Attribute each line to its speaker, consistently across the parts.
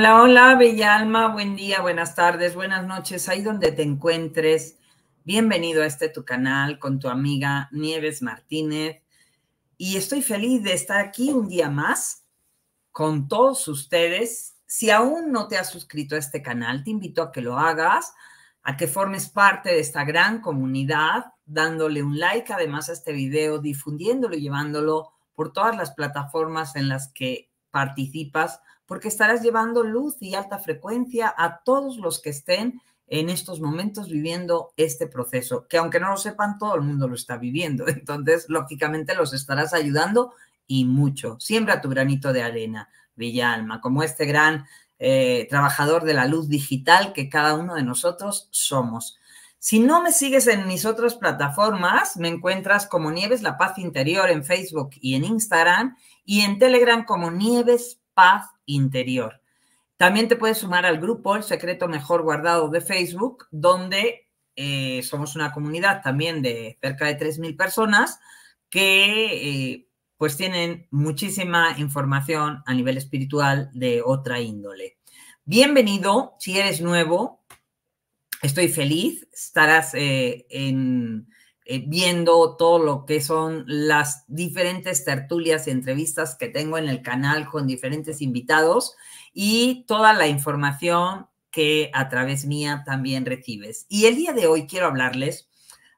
Speaker 1: Hola, hola, bella alma, buen día, buenas tardes, buenas noches, ahí donde te encuentres. Bienvenido a este tu canal con tu amiga Nieves Martínez. Y estoy feliz de estar aquí un día más con todos ustedes. Si aún no te has suscrito a este canal, te invito a que lo hagas, a que formes parte de esta gran comunidad, dándole un like además a este video, difundiéndolo y llevándolo por todas las plataformas en las que participas, porque estarás llevando luz y alta frecuencia a todos los que estén en estos momentos viviendo este proceso, que aunque no lo sepan, todo el mundo lo está viviendo. Entonces, lógicamente, los estarás ayudando y mucho. Siembra tu granito de arena, alma como este gran eh, trabajador de la luz digital que cada uno de nosotros somos. Si no me sigues en mis otras plataformas, me encuentras como Nieves La Paz Interior en Facebook y en Instagram y en Telegram como Nieves Paz Interior. También te puedes sumar al grupo El Secreto Mejor Guardado de Facebook, donde eh, somos una comunidad también de cerca de 3.000 personas que eh, pues tienen muchísima información a nivel espiritual de otra índole. Bienvenido, si eres nuevo, estoy feliz, estarás eh, eh, viendo todo lo que son las diferentes tertulias y entrevistas que tengo en el canal con diferentes invitados y toda la información que a través mía también recibes. Y el día de hoy quiero hablarles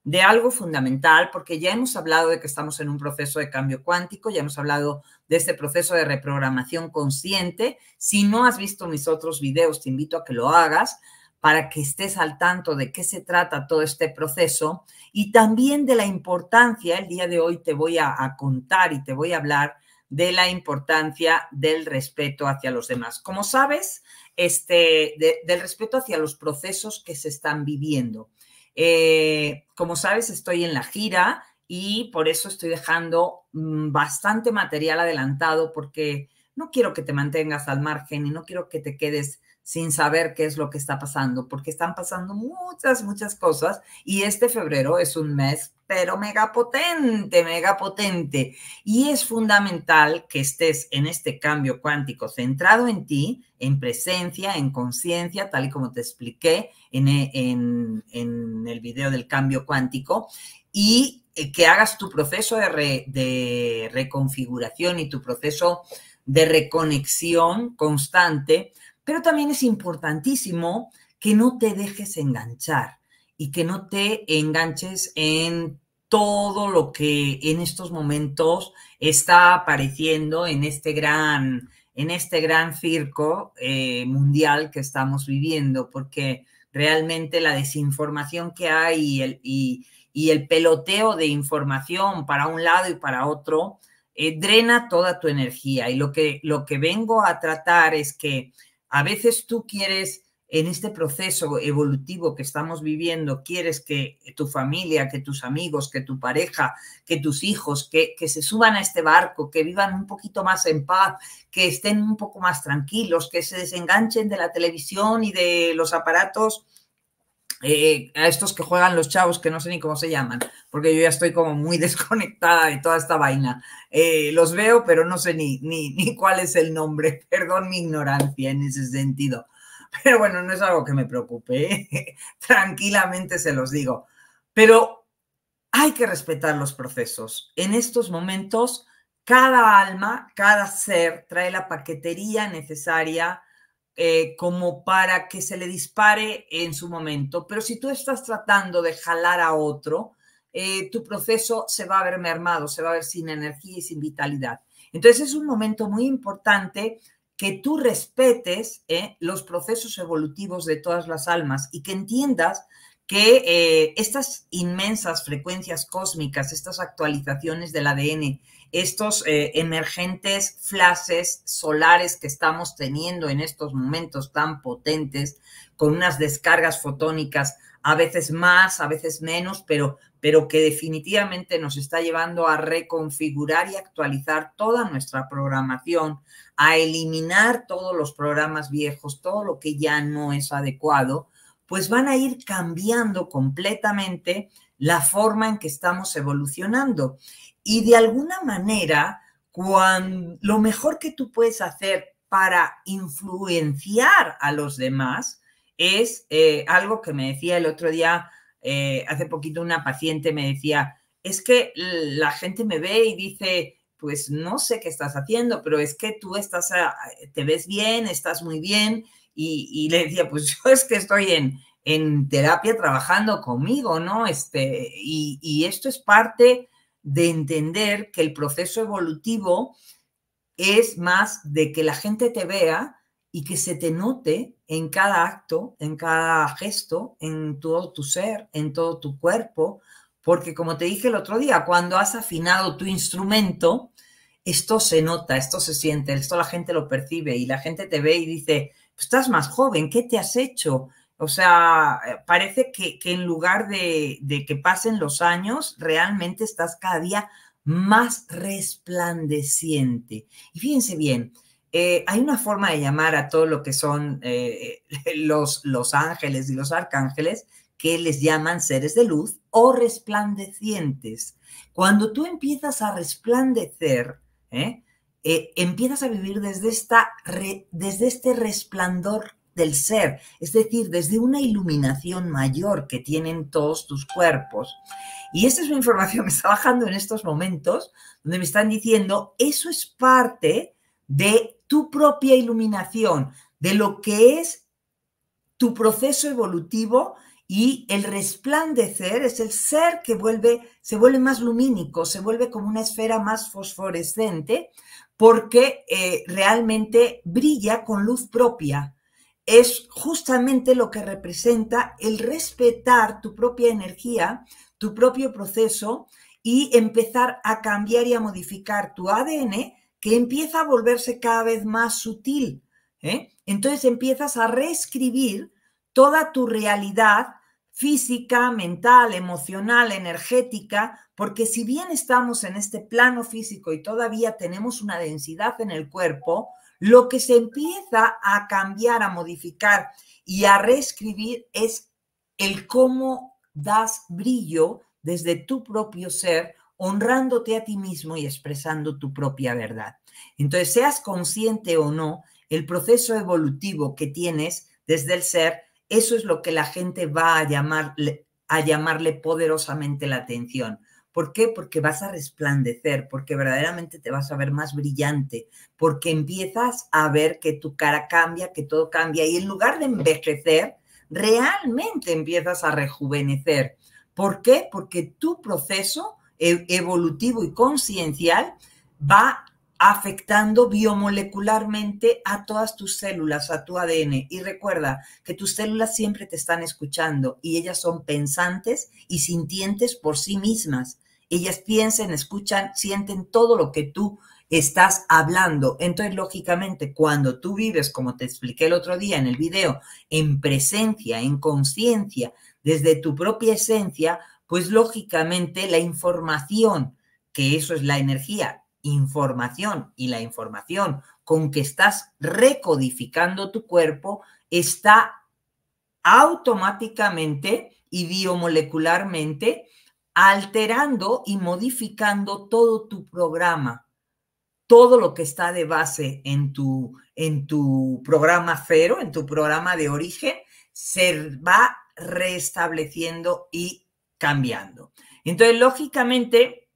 Speaker 1: de algo fundamental, porque ya hemos hablado de que estamos en un proceso de cambio cuántico, ya hemos hablado de este proceso de reprogramación consciente. Si no has visto mis otros videos, te invito a que lo hagas para que estés al tanto de qué se trata todo este proceso y también de la importancia, el día de hoy te voy a, contar y te voy a hablar de la importancia del respeto hacia los demás. Como sabes, este, del respeto hacia los procesos que se están viviendo. Eh, como sabes, estoy en la gira y por eso estoy dejando mm, bastante material adelantado porque no quiero que te mantengas al margen y no quiero que te quedes sin saber qué es lo que está pasando, porque están pasando muchas, muchas cosas y este febrero es un mes, pero mega potente, mega potente. Y es fundamental que estés en este cambio cuántico centrado en ti, en presencia, en conciencia, tal y como te expliqué en, eh, el video del cambio cuántico, y eh, que hagas tu proceso de reconfiguración y tu proceso de reconexión constante pero también es importantísimo que no te dejes enganchar y que no te enganches en todo lo que en estos momentos está apareciendo en este gran, en este gran circo eh, mundial que estamos viviendo, porque realmente la desinformación que hay y el, el peloteo de información para un lado y para otro eh, drena toda tu energía. Y lo que, lo que vengo a tratar es que a veces tú quieres, en este proceso evolutivo que estamos viviendo, quieres que tu familia, que tus amigos, que tu pareja, que tus hijos, que, que se suban a este barco, que vivan un poquito más en paz, que estén un poco más tranquilos, que se desenganchen de la televisión y de los aparatos eh, a estos que juegan los chavos, que no sé ni cómo se llaman, porque yo ya estoy como muy desconectada de toda esta vaina. Eh, los veo, pero no sé ni, ni, ni cuál es el nombre. Perdón mi ignorancia en ese sentido. Pero bueno, no es algo que me preocupe. ¿eh? Tranquilamente se los digo. Pero hay que respetar los procesos. En estos momentos, cada alma, cada ser trae la paquetería necesaria eh, como para que se le dispare en su momento. Pero si tú estás tratando de jalar a otro, eh, tu proceso se va a ver mermado, se va a ver sin energía y sin vitalidad. Entonces es un momento muy importante que tú respetes eh, los procesos evolutivos de todas las almas y que entiendas que estas inmensas frecuencias cósmicas, estas actualizaciones del ADN, estos eh, emergentes flashes solares que estamos teniendo en estos momentos tan potentes, con unas descargas fotónicas a veces más, a veces menos, pero, pero que definitivamente nos está llevando a reconfigurar y actualizar toda nuestra programación, a eliminar todos los programas viejos, todo lo que ya no es adecuado, pues van a ir cambiando completamente la forma en que estamos evolucionando. Y de alguna manera, lo mejor que tú puedes hacer para influenciar a los demás es eh, algo que me decía el otro día, eh, hace poquito una paciente me decía, es que la gente me ve y dice, pues no sé qué estás haciendo, pero es que tú estás, eh, te ves bien, estás muy bien. Y, y, le decía, pues yo es que estoy en, en terapia trabajando conmigo, ¿no? Este, y, y esto es parte de entender que el proceso evolutivo es más de que la gente te vea y que se te note en cada acto, en cada gesto, en todo tu ser, en todo tu cuerpo, porque como te dije el otro día, cuando has afinado tu instrumento, esto se nota, esto se siente, esto la gente lo percibe y la gente te ve y dice, pues estás más joven, ¿qué te has hecho? O sea, eh, parece que, en lugar de, que pasen los años, realmente estás cada día más resplandeciente. Y fíjense bien, eh, hay una forma de llamar a todo lo que son eh, los, los ángeles y los arcángeles que les llaman seres de luz o resplandecientes. Cuando tú empiezas a resplandecer, empiezas a vivir desde, esta, desde este resplandor del ser, es decir, desde una iluminación mayor que tienen todos tus cuerpos. Y esa es una información que me está bajando en estos momentos, donde me están diciendo, eso es parte de tu propia iluminación, de lo que es tu proceso evolutivo y el resplandecer es el ser que vuelve, se vuelve más lumínico, se vuelve como una esfera más fosforescente, porque eh, realmente brilla con luz propia es justamente lo que representa el respetar tu propia energía, tu propio proceso y empezar a cambiar y a modificar tu ADN que empieza a volverse cada vez más sutil. ¿eh? Entonces empiezas a reescribir toda tu realidad física, mental, emocional, energética, porque si bien estamos en este plano físico y todavía tenemos una densidad en el cuerpo, lo que se empieza a cambiar, a modificar y a reescribir es el cómo das brillo desde tu propio ser, honrándote a ti mismo y expresando tu propia verdad. Entonces, seas consciente o no, el proceso evolutivo que tienes desde el ser, eso es lo que la gente va a, a llamarle poderosamente la atención. ¿Por qué? Porque vas a resplandecer, porque verdaderamente te vas a ver más brillante, porque empiezas a ver que tu cara cambia, que todo cambia y en lugar de envejecer, realmente empiezas a rejuvenecer. ¿Por qué? Porque tu proceso e-, evolutivo y conciencial va afectando biomolecularmente a todas tus células, a tu ADN. Y recuerda que tus células siempre te están escuchando y ellas son pensantes y sintientes por sí mismas. Ellas piensan, escuchan, sienten todo lo que tú estás hablando. Entonces, lógicamente, cuando tú vives, como te expliqué el otro día en el video, en presencia, en conciencia, desde tu propia esencia, pues lógicamente la información, que eso es la energía información y la información con que estás recodificando tu cuerpo está automáticamente y biomolecularmente alterando y modificando todo tu programa, todo lo que está de base en tu, en tu programa cero, en tu programa de origen, se va restableciendo y cambiando. Entonces, lógicamente,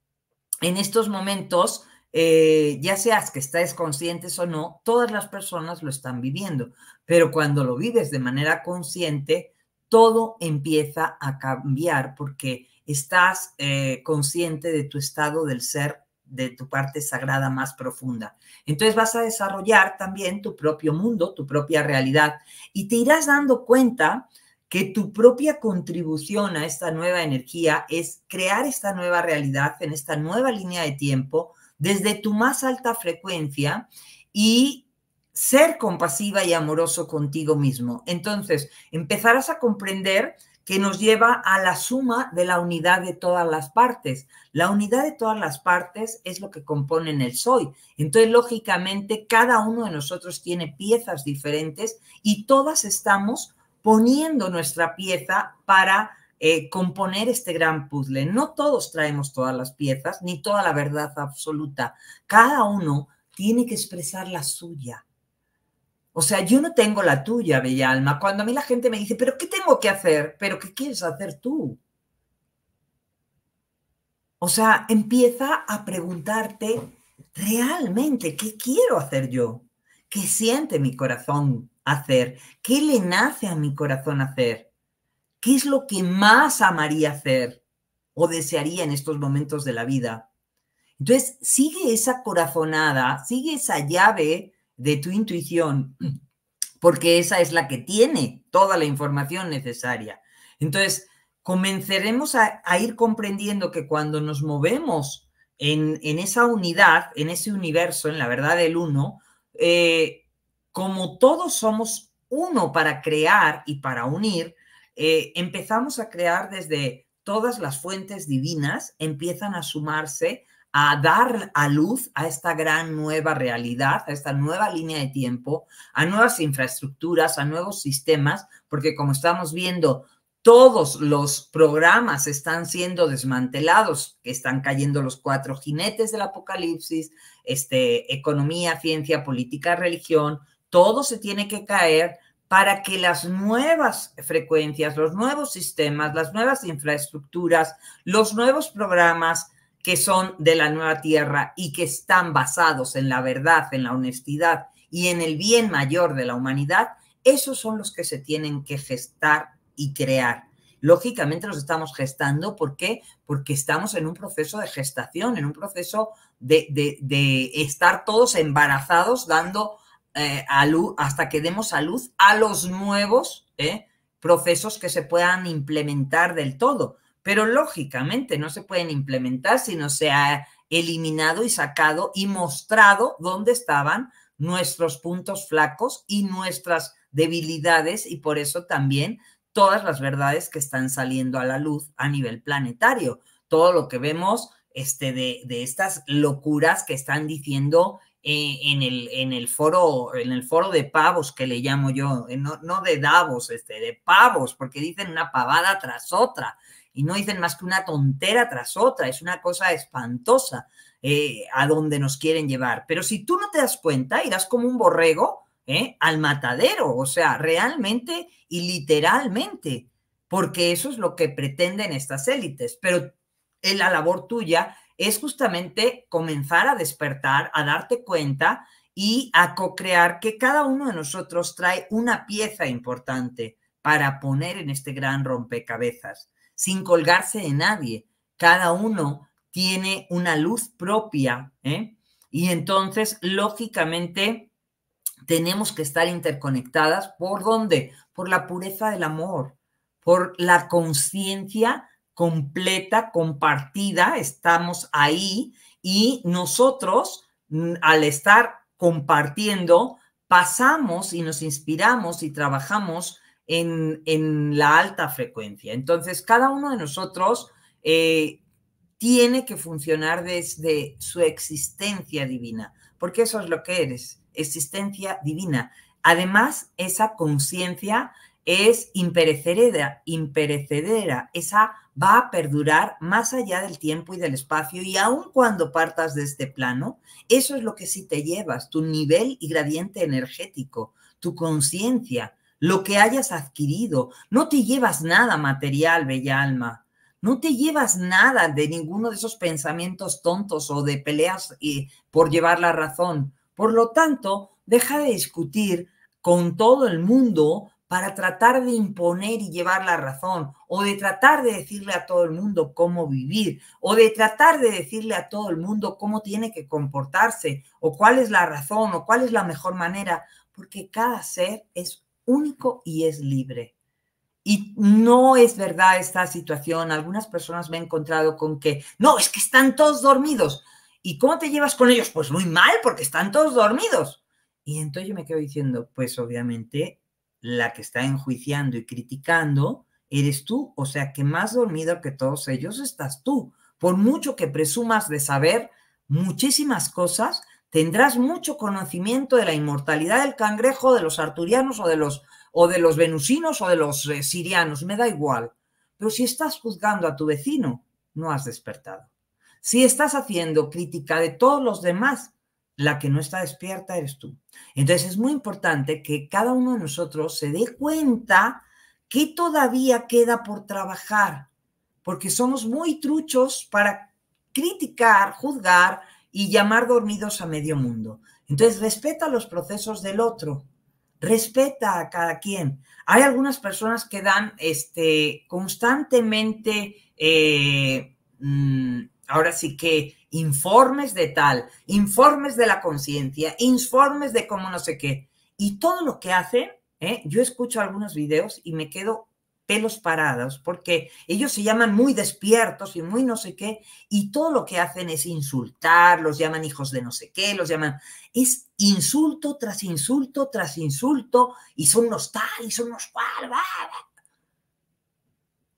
Speaker 1: en estos momentos, eh, ya seas que estés conscientes o no, todas las personas lo están viviendo, pero cuando lo vives de manera consciente, todo empieza a cambiar porque estás eh, consciente de tu estado del ser, de tu parte sagrada más profunda. Entonces vas a desarrollar también tu propio mundo, tu propia realidad y te irás dando cuenta que tu propia contribución a esta nueva energía es crear esta nueva realidad en esta nueva línea de tiempo desde tu más alta frecuencia y ser compasiva y amoroso contigo mismo. Entonces, empezarás a comprender que nos lleva a la suma de la unidad de todas las partes. La unidad de todas las partes es lo que componen el soy. Entonces, lógicamente, cada uno de nosotros tiene piezas diferentes y todas estamos poniendo nuestra pieza para eh, componer este gran puzzle. No todos traemos todas las piezas, ni toda la verdad absoluta. Cada uno tiene que expresar la suya. O sea, yo no tengo la tuya, bella alma. Cuando a mí la gente me dice, pero ¿qué tengo que hacer? ¿Pero qué quieres hacer tú? O sea, empieza a preguntarte realmente, ¿qué quiero hacer yo? ¿Qué siente mi corazón hacer? ¿Qué le nace a mi corazón hacer? ¿Qué es lo que más amaría hacer o desearía en estos momentos de la vida? Entonces, sigue esa corazonada, sigue esa llave de tu intuición, porque esa es la que tiene toda la información necesaria. Entonces, comenzaremos a, ir comprendiendo que cuando nos movemos en, en, esa unidad, en ese universo, en la verdad del uno, eh, como todos somos uno para crear y para unir, eh, empezamos a crear desde todas las fuentes divinas, empiezan a sumarse, a dar a luz a esta gran nueva realidad, a esta nueva línea de tiempo, a nuevas infraestructuras, a nuevos sistemas, porque como estamos viendo, todos los programas están siendo desmantelados, que están cayendo los cuatro jinetes del apocalipsis, este, economía, ciencia, política, religión, todo se tiene que caer para que las nuevas frecuencias, los nuevos sistemas, las nuevas infraestructuras, los nuevos programas que son de la nueva tierra y que están basados en la verdad, en la honestidad y en el bien mayor de la humanidad, esos son los que se tienen que gestar y crear. Lógicamente los estamos gestando, ¿por Porque estamos en un proceso de gestación, en un proceso de, de, de estar todos embarazados dando eh, luz, hasta que demos a luz a los nuevos ¿eh? procesos que se puedan implementar del todo. Pero lógicamente no se pueden implementar si no se ha eliminado y sacado y mostrado dónde estaban nuestros puntos flacos y nuestras debilidades y por eso también todas las verdades que están saliendo a la luz a nivel planetario. Todo lo que vemos este, de, de estas locuras que están diciendo eh, en, el, en, el foro, en el foro de pavos que le llamo yo, eh, no, de davos, este, de pavos, porque dicen una pavada tras otra y no dicen más que una tontera tras otra, es una cosa espantosa eh, a donde nos quieren llevar. Pero si tú no te das cuenta, irás como un borrego al matadero, o sea, realmente y literalmente, porque eso es lo que pretenden estas élites. Pero es la labor tuya es justamente comenzar a despertar, a darte cuenta y a co-crear que cada uno de nosotros trae una pieza importante para poner en este gran rompecabezas, sin colgarse de nadie. Cada uno tiene una luz propia ¿eh? y entonces, lógicamente, tenemos que estar interconectadas. ¿Por dónde? Por la pureza del amor, por la conciencia completa, compartida, estamos ahí y nosotros mm, al estar compartiendo, pasamos y nos inspiramos y trabajamos en, la alta frecuencia. Entonces, cada uno de nosotros eh, tiene que funcionar desde su existencia divina, porque eso es lo que eres, existencia divina. Además, esa conciencia es imperecedera, imperecedera, esa va a perdurar más allá del tiempo y del espacio y aun cuando partas de este plano, eso es lo que sí te llevas, tu nivel y gradiente energético, tu conciencia, lo que hayas adquirido. No te llevas nada material, bella alma. No te llevas nada de ninguno de esos pensamientos tontos o de peleas eh, por llevar la razón. Por lo tanto, deja de discutir con todo el mundo para tratar de imponer y llevar la razón, o de tratar de decirle a todo el mundo cómo vivir, o de tratar de decirle a todo el mundo cómo tiene que comportarse, o cuál es la razón, o cuál es la mejor manera, porque cada ser es único y es libre. Y no es verdad esta situación. Algunas personas me he encontrado con que, no, es que están todos dormidos. ¿Y cómo te llevas con ellos? Pues muy mal, porque están todos dormidos. Y entonces yo me quedo diciendo, pues obviamente la que está enjuiciando y criticando eres tú, o sea que más dormido que todos ellos estás tú. Por mucho que presumas de saber muchísimas cosas, tendrás mucho conocimiento de la inmortalidad del cangrejo, de los arturianos o de los, o de los venusinos o de los eh, sirianos, me da igual. Pero si estás juzgando a tu vecino, no has despertado. Si estás haciendo crítica de todos los demás, la que no está despierta eres tú. Entonces es muy importante que cada uno de nosotros se dé cuenta que todavía queda por trabajar, porque somos muy truchos para criticar, juzgar y llamar dormidos a medio mundo. Entonces respeta los procesos del otro, respeta a cada quien. Hay algunas personas que dan este, constantemente, eh, mm, ahora sí que informes de tal, informes de la conciencia, informes de cómo no sé qué. Y todo lo que hacen, ¿eh? yo escucho algunos videos y me quedo pelos parados, porque ellos se llaman muy despiertos y muy no sé qué, y todo lo que hacen es insultar, los llaman hijos de no sé qué, los llaman, es insulto tras insulto tras insulto, y son los tal, y son los cual,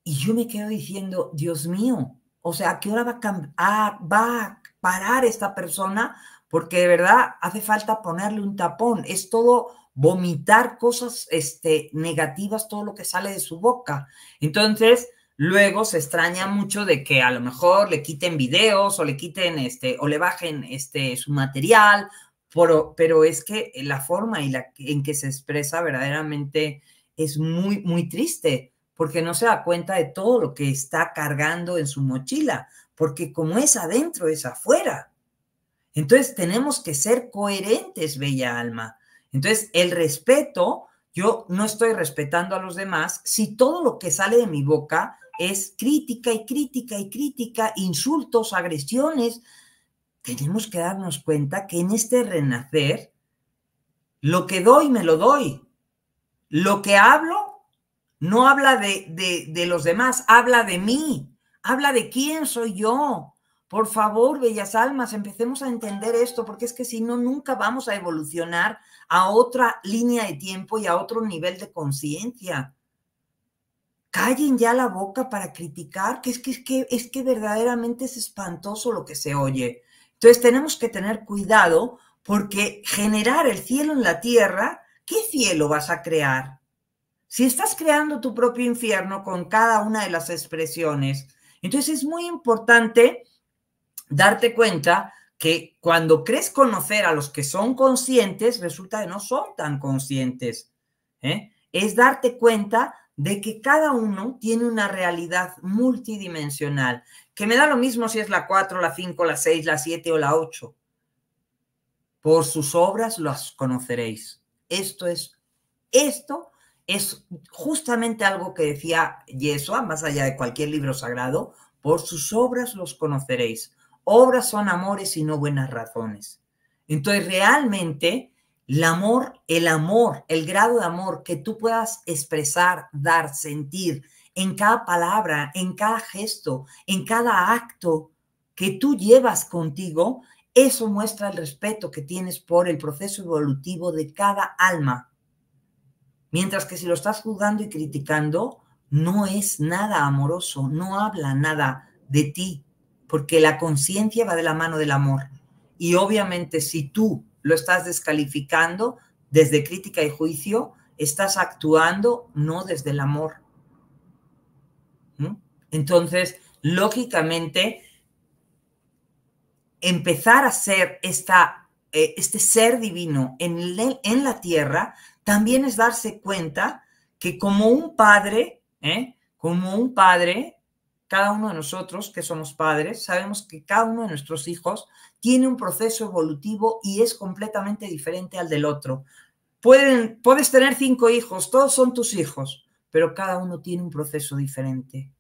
Speaker 1: y yo me quedo diciendo, Dios mío, o sea, ¿a qué hora va a, parar esta persona? Porque de verdad hace falta ponerle un tapón. Es todo vomitar cosas este, negativas, todo lo que sale de su boca. Entonces, luego se extraña mucho de que a lo mejor le quiten videos o le quiten este, o le bajen este, su material, pero, pero es que la forma y la, en que se expresa verdaderamente es muy, muy triste porque no se da cuenta de todo lo que está cargando en su mochila, porque como es adentro, es afuera. Entonces tenemos que ser coherentes, bella alma. Entonces el respeto, yo no estoy respetando a los demás si todo lo que sale de mi boca es crítica y crítica y crítica, insultos, agresiones. Tenemos que darnos cuenta que en este renacer, lo que doy, me lo doy. Lo que hablo, no habla de, de, los demás, habla de mí, habla de quién soy yo. Por favor, bellas almas, empecemos a entender esto, porque es que si no, nunca vamos a evolucionar a otra línea de tiempo y a otro nivel de conciencia. Callen ya la boca para criticar, que es que, es que es que verdaderamente es espantoso lo que se oye. Entonces tenemos que tener cuidado porque generar el cielo en la tierra, ¿qué cielo vas a crear? Si estás creando tu propio infierno con cada una de las expresiones, entonces es muy importante darte cuenta que cuando crees conocer a los que son conscientes, resulta que no son tan conscientes. ¿eh? Es darte cuenta de que cada uno tiene una realidad multidimensional, que me da lo mismo si es la 4, la 5, la 6, la 7 o la 8. Por sus obras las conoceréis. Esto es, esto es justamente algo que decía Yeshua, más allá de cualquier libro sagrado, por sus obras los conoceréis. Obras son amores y no buenas razones. Entonces, realmente, el amor, el amor, el grado de amor que tú puedas expresar, dar, sentir en cada palabra, en cada gesto, en cada acto que tú llevas contigo, eso muestra el respeto que tienes por el proceso evolutivo de cada alma Mientras que si lo estás juzgando y criticando, no es nada amoroso, no habla nada de ti, porque la conciencia va de la mano del amor. Y obviamente si tú lo estás descalificando desde crítica y juicio, estás actuando no desde el amor. ¿Mm? Entonces, lógicamente, empezar a ser esta, eh, este ser divino en, en la tierra también es darse cuenta que como un padre, ¿eh? como un padre, cada uno de nosotros que somos padres, sabemos que cada uno de nuestros hijos tiene un proceso evolutivo y es completamente diferente al del otro. puedes tener cinco hijos, todos son tus hijos, pero cada uno tiene un proceso diferente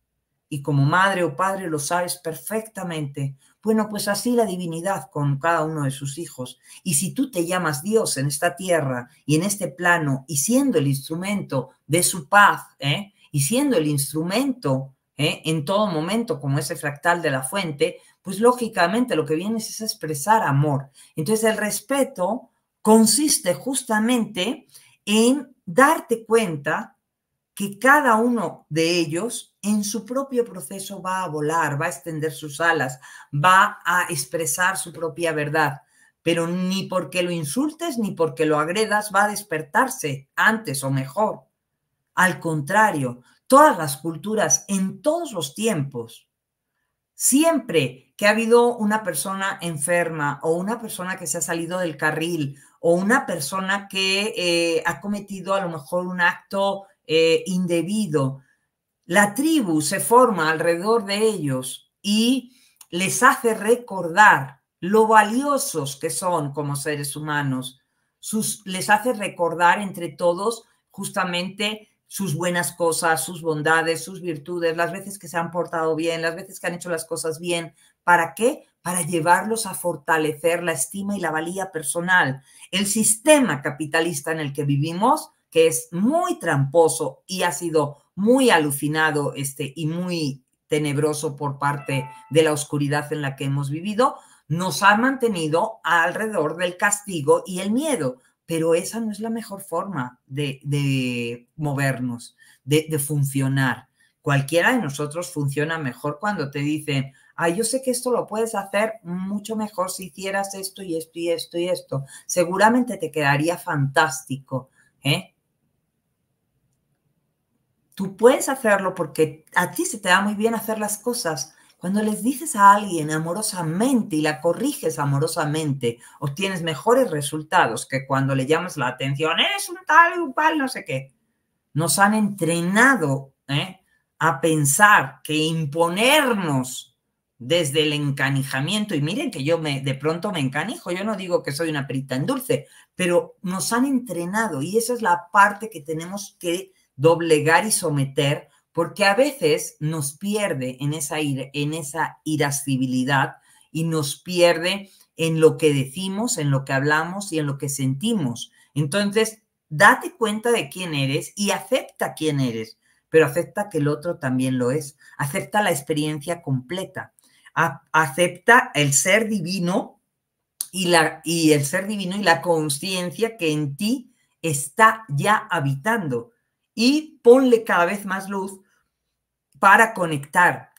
Speaker 1: y como madre o padre lo sabes perfectamente. Bueno, pues así la divinidad con cada uno de sus hijos. Y si tú te llamas Dios en esta tierra y en este plano y siendo el instrumento de su paz, ¿eh? y siendo el instrumento ¿eh? en todo momento como ese fractal de la fuente, pues lógicamente lo que vienes es expresar amor. Entonces el respeto consiste justamente en darte cuenta que cada uno de ellos en su propio proceso va a volar, va a extender sus alas, va a expresar su propia verdad, pero ni porque lo insultes ni porque lo agredas va a despertarse antes o mejor. Al contrario, todas las culturas en todos los tiempos, siempre que ha habido una persona enferma o una persona que se ha salido del carril o una persona que eh, ha cometido a lo mejor un acto eh, indebido, la tribu se forma alrededor de ellos y les hace recordar lo valiosos que son como seres humanos. Sus, les hace recordar entre todos justamente sus buenas cosas, sus bondades, sus virtudes, las veces que se han portado bien, las veces que han hecho las cosas bien. ¿Para qué? Para llevarlos a fortalecer la estima y la valía personal. El sistema capitalista en el que vivimos, que es muy tramposo y ha sido muy alucinado este, y muy tenebroso por parte de la oscuridad en la que hemos vivido, nos ha mantenido alrededor del castigo y el miedo. Pero esa no es la mejor forma de, movernos, de, funcionar. Cualquiera de nosotros funciona mejor cuando te dicen, ah, yo sé que esto lo puedes hacer mucho mejor si hicieras esto y esto y esto y esto. Seguramente te quedaría fantástico, ¿eh? Tú puedes hacerlo porque a ti se te da muy bien hacer las cosas. Cuando les dices a alguien amorosamente y la corriges amorosamente, obtienes mejores resultados que cuando le llamas la atención, Eres un tal, un tal, no sé qué. Nos han entrenado ¿eh? a pensar que imponernos desde el encanijamiento, y miren que yo me, de pronto me encanijo, yo no digo que soy una perita en dulce, pero nos han entrenado y esa es la parte que tenemos que doblegar y someter, porque a veces nos pierde en esa, en esa irascibilidad y nos pierde en lo que decimos, en lo que hablamos y en lo que sentimos. Entonces, date cuenta de quién eres y acepta quién eres, pero acepta que el otro también lo es. Acepta la experiencia completa. acepta el ser divino y, la, y el ser divino y la conciencia que en ti está ya habitando y ponle cada vez más luz para conectar.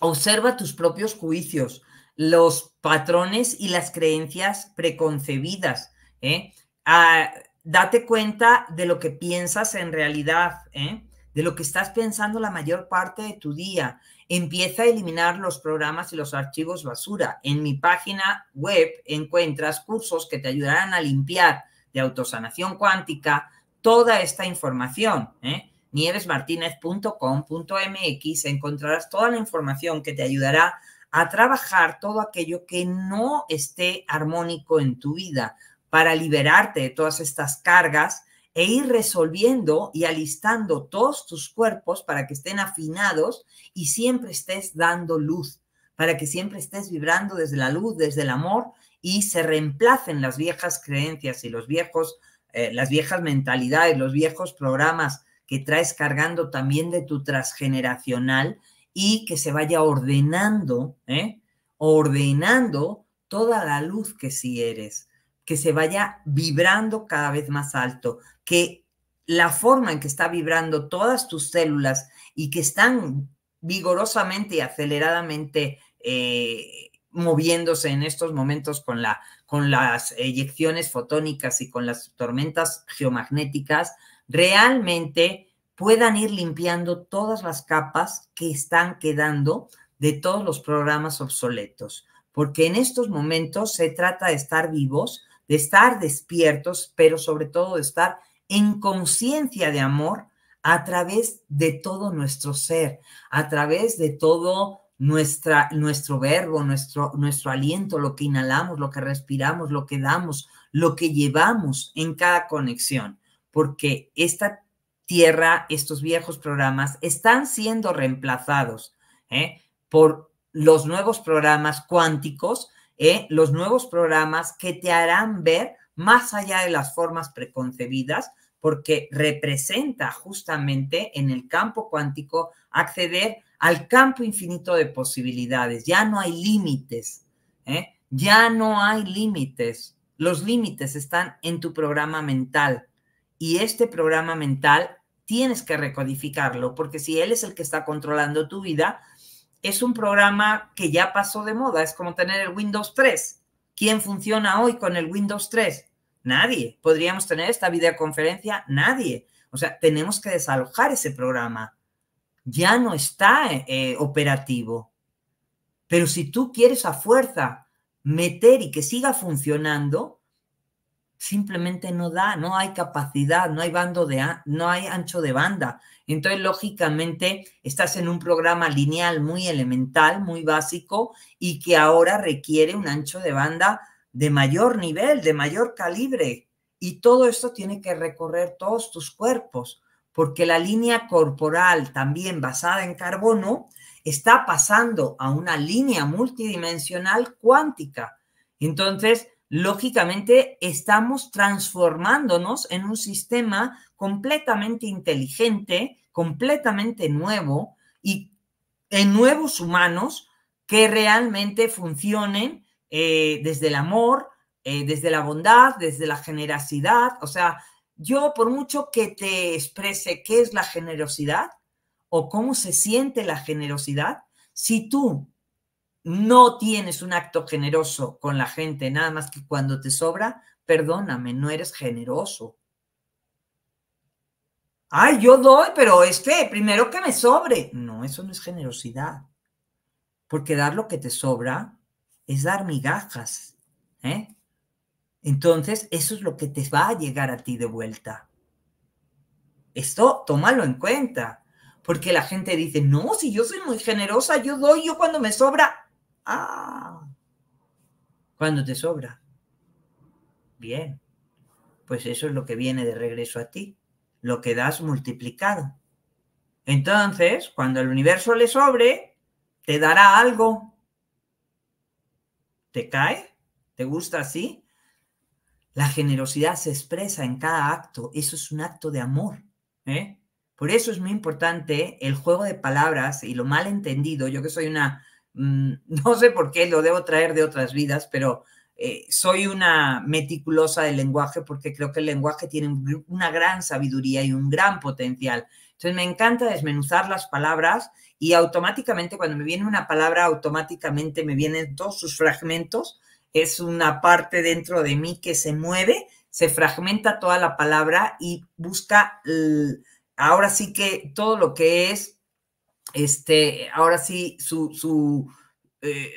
Speaker 1: Observa tus propios juicios, los patrones y las creencias preconcebidas. ¿eh? Ah, date cuenta de lo que piensas en realidad, ¿eh? de lo que estás pensando la mayor parte de tu día. Empieza a eliminar los programas y los archivos basura. En mi página web encuentras cursos que te ayudarán a limpiar de autosanación cuántica, toda esta información. ¿eh? nievesmartinez.com.mx encontrarás toda la información que te ayudará a trabajar todo aquello que no esté armónico en tu vida para liberarte de todas estas cargas e ir resolviendo y alistando todos tus cuerpos para que estén afinados y siempre estés dando luz, para que siempre estés vibrando desde la luz, desde el amor y se reemplacen las viejas creencias y los viejos eh, las viejas mentalidades, los viejos programas que traes cargando también de tu transgeneracional y que se vaya ordenando, ¿eh? ordenando toda la luz que si eres, que se vaya vibrando cada vez más alto, que la forma en que está vibrando todas tus células y que están vigorosamente y aceleradamente eh, moviéndose en estos momentos con la con las eyecciones fotónicas y con las tormentas geomagnéticas, realmente puedan ir limpiando todas las capas que están quedando de todos los programas obsoletos. Porque en estos momentos se trata de estar vivos, de estar despiertos, pero sobre todo de estar en conciencia de amor a través de todo nuestro ser, a través de todo nuestra, nuestro verbo, nuestro, nuestro aliento, lo que inhalamos, lo que respiramos, lo que damos, lo que llevamos en cada conexión, porque esta tierra, estos viejos programas están siendo reemplazados ¿eh? por los nuevos programas cuánticos, ¿eh? los nuevos programas que te harán ver más allá de las formas preconcebidas, porque representa justamente en el campo cuántico acceder al campo infinito de posibilidades. Ya no hay límites, ¿eh? ya no hay límites. Los límites están en tu programa mental y este programa mental tienes que recodificarlo porque si él es el que está controlando tu vida, es un programa que ya pasó de moda, es como tener el Windows 3. ¿Quién funciona hoy con el Windows 3? Nadie. ¿Podríamos tener esta videoconferencia? Nadie. O sea, tenemos que desalojar ese programa ya no está eh, operativo. Pero si tú quieres a fuerza meter y que siga funcionando, simplemente no da, no hay capacidad, no hay de no hay ancho de banda. Entonces, lógicamente, estás en un programa lineal muy elemental, muy básico y que ahora requiere un ancho de banda de mayor nivel, de mayor calibre. Y todo esto tiene que recorrer todos tus cuerpos porque la línea corporal también basada en carbono está pasando a una línea multidimensional cuántica. Entonces, lógicamente, estamos transformándonos en un sistema completamente inteligente, completamente nuevo y en nuevos humanos que realmente funcionen eh, desde el amor, eh, desde la bondad, desde la generosidad, o sea, yo, por mucho que te exprese qué es la generosidad o cómo se siente la generosidad, si tú no tienes un acto generoso con la gente, nada más que cuando te sobra, perdóname, no eres generoso. Ay, yo doy, pero es que primero que me sobre. No, eso no es generosidad. Porque dar lo que te sobra es dar migajas. ¿eh? Entonces, eso es lo que te va a llegar a ti de vuelta. Esto, tómalo en cuenta, porque la gente dice, no, si yo soy muy generosa, yo doy, yo cuando me sobra, ah, cuando te sobra. Bien, pues eso es lo que viene de regreso a ti, lo que das multiplicado. Entonces, cuando el universo le sobre, te dará algo. ¿Te cae? ¿Te gusta así? La generosidad se expresa en cada acto. Eso es un acto de amor. ¿eh? Por eso es muy importante el juego de palabras y lo mal entendido. Yo que soy una, mm, no sé por qué, lo debo traer de otras vidas, pero eh, soy una meticulosa del lenguaje porque creo que el lenguaje tiene una gran sabiduría y un gran potencial. Entonces me encanta desmenuzar las palabras y automáticamente cuando me viene una palabra, automáticamente me vienen todos sus fragmentos es una parte dentro de mí que se mueve, se fragmenta toda la palabra y busca ahora sí que todo lo que es, este, ahora sí, su, eh,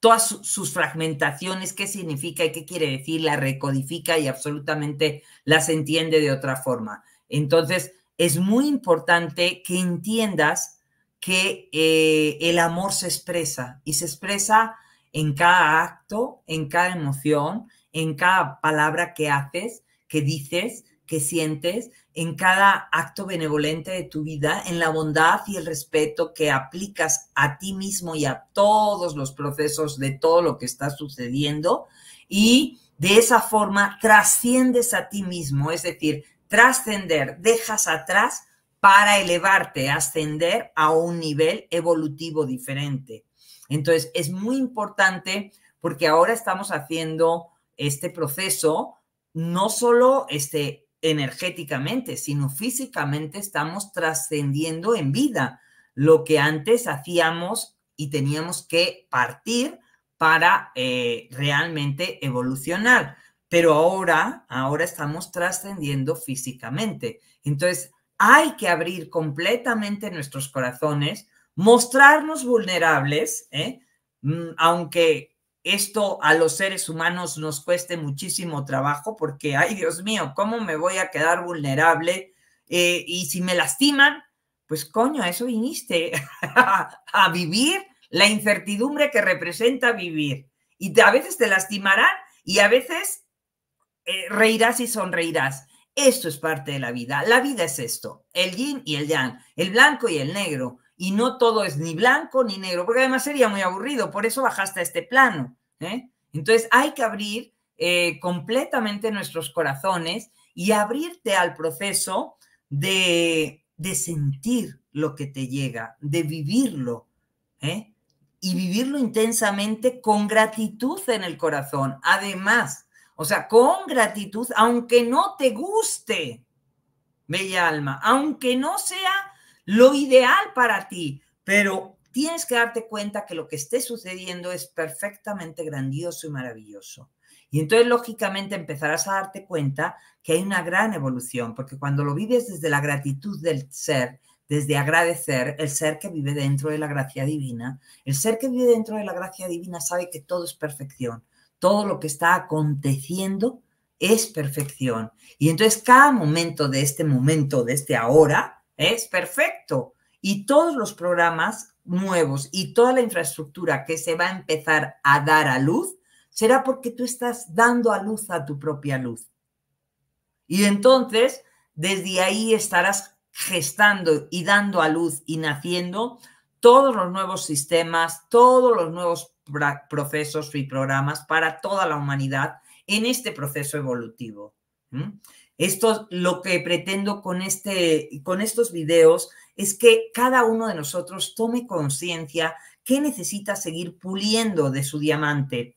Speaker 1: todas sus fragmentaciones, qué significa y qué quiere decir, la recodifica y absolutamente las entiende de otra forma. Entonces, es muy importante que entiendas que eh, el amor se expresa y se expresa en cada acto, en cada emoción, en cada palabra que haces, que dices, que sientes, en cada acto benevolente de tu vida, en la bondad y el respeto que aplicas a ti mismo y a todos los procesos de todo lo que está sucediendo. Y de esa forma trasciendes a ti mismo, es decir, trascender, dejas atrás para elevarte, ascender a un nivel evolutivo diferente. Entonces, es muy importante porque ahora estamos haciendo este proceso no solo este, energéticamente, sino físicamente estamos trascendiendo en vida lo que antes hacíamos y teníamos que partir para eh, realmente evolucionar. Pero ahora, ahora estamos trascendiendo físicamente. Entonces, hay que abrir completamente nuestros corazones Mostrarnos vulnerables, ¿eh? mm, aunque esto a los seres humanos nos cueste muchísimo trabajo, porque, ay Dios mío, ¿cómo me voy a quedar vulnerable? Eh, y si me lastiman, pues coño, a eso viniste, a vivir la incertidumbre que representa vivir. Y a veces te lastimarán y a veces eh, reirás y sonreirás. Esto es parte de la vida. La vida es esto, el yin y el yang, el blanco y el negro, y no todo es ni blanco ni negro, porque además sería muy aburrido, por eso bajaste a este plano. ¿eh? Entonces hay que abrir eh, completamente nuestros corazones y abrirte al proceso de, de sentir lo que te llega, de vivirlo. ¿eh? Y vivirlo intensamente con gratitud en el corazón. Además, o sea, con gratitud, aunque no te guste, bella alma, aunque no sea lo ideal para ti, pero tienes que darte cuenta que lo que esté sucediendo es perfectamente grandioso y maravilloso. Y entonces, lógicamente, empezarás a darte cuenta que hay una gran evolución, porque cuando lo vives desde la gratitud del ser, desde agradecer, el ser que vive dentro de la gracia divina, el ser que vive dentro de la gracia divina sabe que todo es perfección, todo lo que está aconteciendo es perfección. Y entonces cada momento de este momento, de este ahora, es perfecto. Y todos los programas nuevos y toda la infraestructura que se va a empezar a dar a luz será porque tú estás dando a luz a tu propia luz. Y entonces, desde ahí estarás gestando y dando a luz y naciendo todos los nuevos sistemas, todos los nuevos procesos y programas para toda la humanidad en este proceso evolutivo. Esto lo que pretendo con, este, con estos videos es que cada uno de nosotros tome conciencia qué necesita seguir puliendo de su diamante,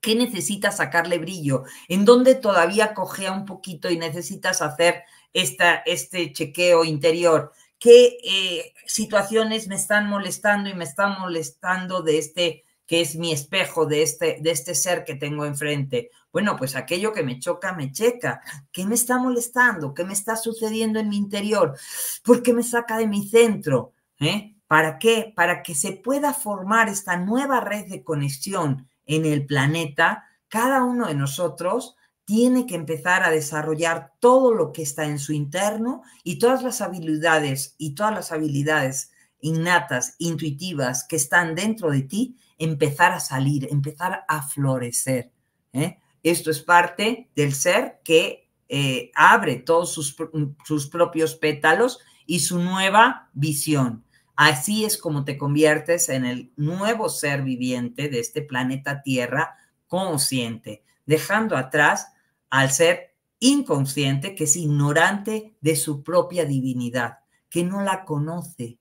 Speaker 1: qué necesita sacarle brillo, en dónde todavía cojea un poquito y necesitas hacer esta, este chequeo interior, qué eh, situaciones me están molestando y me están molestando de este que es mi espejo de este, de este ser que tengo enfrente. Bueno, pues aquello que me choca, me checa. ¿Qué me está molestando? ¿Qué me está sucediendo en mi interior? ¿Por qué me saca de mi centro? ¿Eh? ¿Para qué? Para que se pueda formar esta nueva red de conexión en el planeta, cada uno de nosotros tiene que empezar a desarrollar todo lo que está en su interno y todas las habilidades y todas las habilidades innatas, intuitivas que están dentro de ti, empezar a salir, empezar a florecer. ¿eh? Esto es parte del ser que eh, abre todos sus, mm, sus propios pétalos y su nueva visión. Así es como te conviertes en el nuevo ser viviente de este planeta Tierra consciente, dejando atrás al ser inconsciente que es ignorante de su propia divinidad, que no la conoce,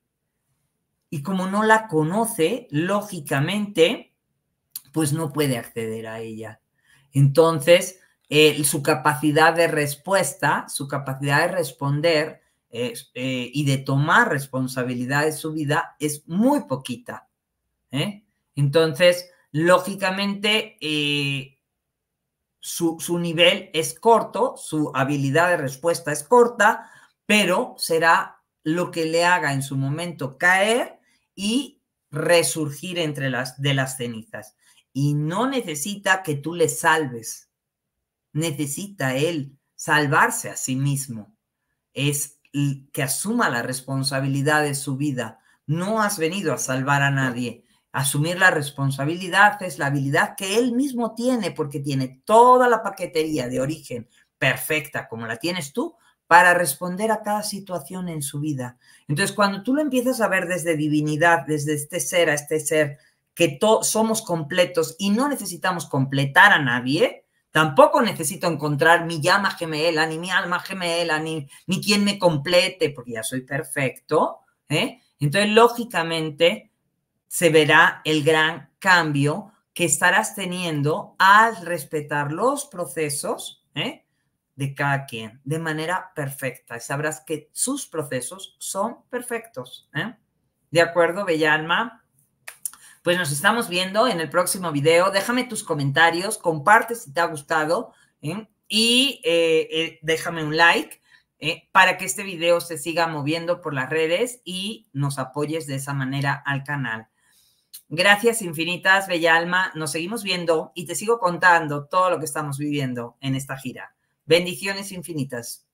Speaker 1: y como no la conoce, lógicamente, pues no puede acceder a ella. Entonces, eh, su capacidad de respuesta, su capacidad de responder eh, eh, y de tomar responsabilidad de su vida es muy poquita. Entonces, lógicamente, su, su nivel es corto, su habilidad de respuesta es corta, pero será lo que le haga en su momento caer y resurgir entre las de las cenizas. Y no necesita que tú le salves. Necesita él salvarse a sí mismo. Es que asuma la responsabilidad de su vida. No has venido a salvar a nadie. Asumir la responsabilidad es la habilidad que él mismo tiene porque tiene toda la paquetería de origen perfecta como la tienes tú, para responder a cada situación en su vida. Entonces, cuando tú lo empiezas a ver desde divinidad, desde este ser a este ser, que somos completos y no necesitamos completar a nadie, tampoco necesito encontrar mi llama gemela, ni mi alma gemela, ni, ni quien me complete, porque ya soy perfecto. ¿eh? Entonces, lógicamente, se verá el gran cambio que estarás teniendo al respetar los procesos, ¿eh? de cada quien de manera perfecta y sabrás que sus procesos son perfectos. ¿eh? ¿De acuerdo, Bella Alma? Pues nos estamos viendo en el próximo video. Déjame tus comentarios, comparte si te ha gustado ¿eh? y eh, déjame un like para que este video se siga moviendo por las redes y nos apoyes de esa manera al canal. Gracias infinitas, Bella Alma. Nos seguimos viendo y te sigo contando todo lo que estamos viviendo en esta gira. Bendiciones infinitas.